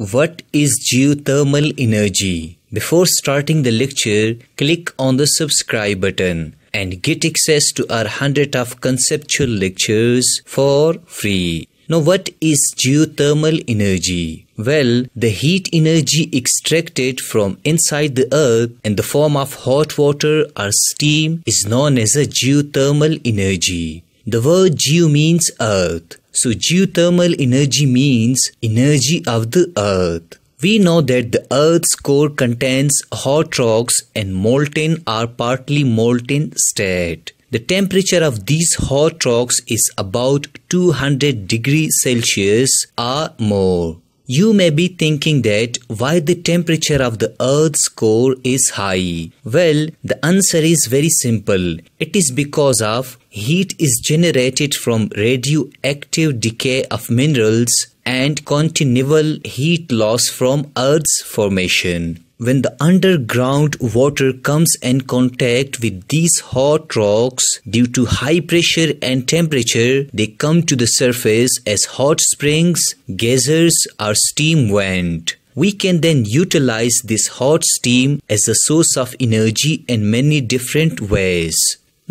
What is geothermal energy? Before starting the lecture, click on the subscribe button and get access to our 100 of conceptual lectures for free. Now what is geothermal energy? Well, the heat energy extracted from inside the earth in the form of hot water or steam is known as a geothermal energy. The word geo means earth. So geothermal energy means energy of the earth. We know that the earth's core contains hot rocks and molten or partly molten state. The temperature of these hot rocks is about 200 degrees Celsius or more. You may be thinking that why the temperature of the Earth's core is high. Well, the answer is very simple. It is because of heat is generated from radioactive decay of minerals and continual heat loss from Earth's formation when the underground water comes in contact with these hot rocks due to high pressure and temperature they come to the surface as hot springs geysers or steam vent we can then utilize this hot steam as a source of energy in many different ways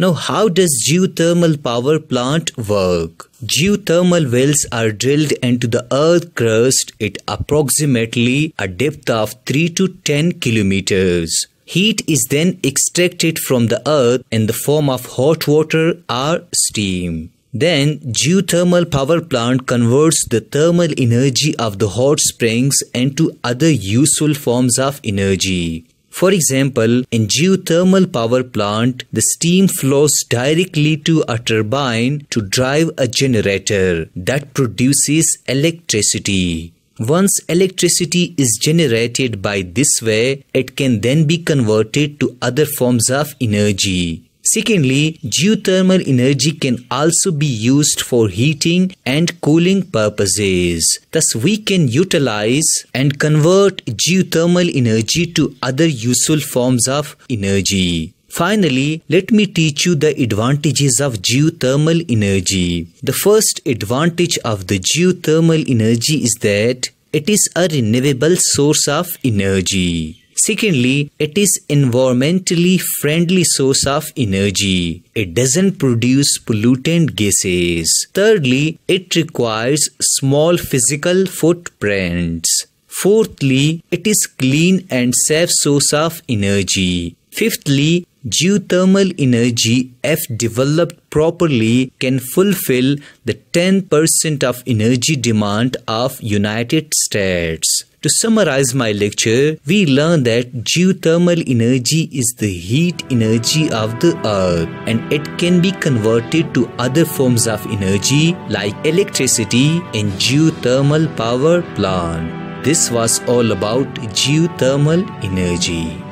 now, how does geothermal power plant work? Geothermal wells are drilled into the earth crust at approximately a depth of 3 to 10 kilometers. Heat is then extracted from the earth in the form of hot water or steam. Then geothermal power plant converts the thermal energy of the hot springs into other useful forms of energy. For example, in geothermal power plant, the steam flows directly to a turbine to drive a generator that produces electricity. Once electricity is generated by this way, it can then be converted to other forms of energy Secondly, geothermal energy can also be used for heating and cooling purposes. Thus, we can utilize and convert geothermal energy to other useful forms of energy. Finally, let me teach you the advantages of geothermal energy. The first advantage of the geothermal energy is that it is a renewable source of energy. Secondly, it is environmentally friendly source of energy. It doesn't produce pollutant gases. Thirdly, it requires small physical footprints. Fourthly, it is clean and safe source of energy. Fifthly, geothermal energy, if developed properly, can fulfill the 10% of energy demand of United States. To summarize my lecture, we learn that geothermal energy is the heat energy of the earth and it can be converted to other forms of energy like electricity and geothermal power plant. This was all about geothermal energy.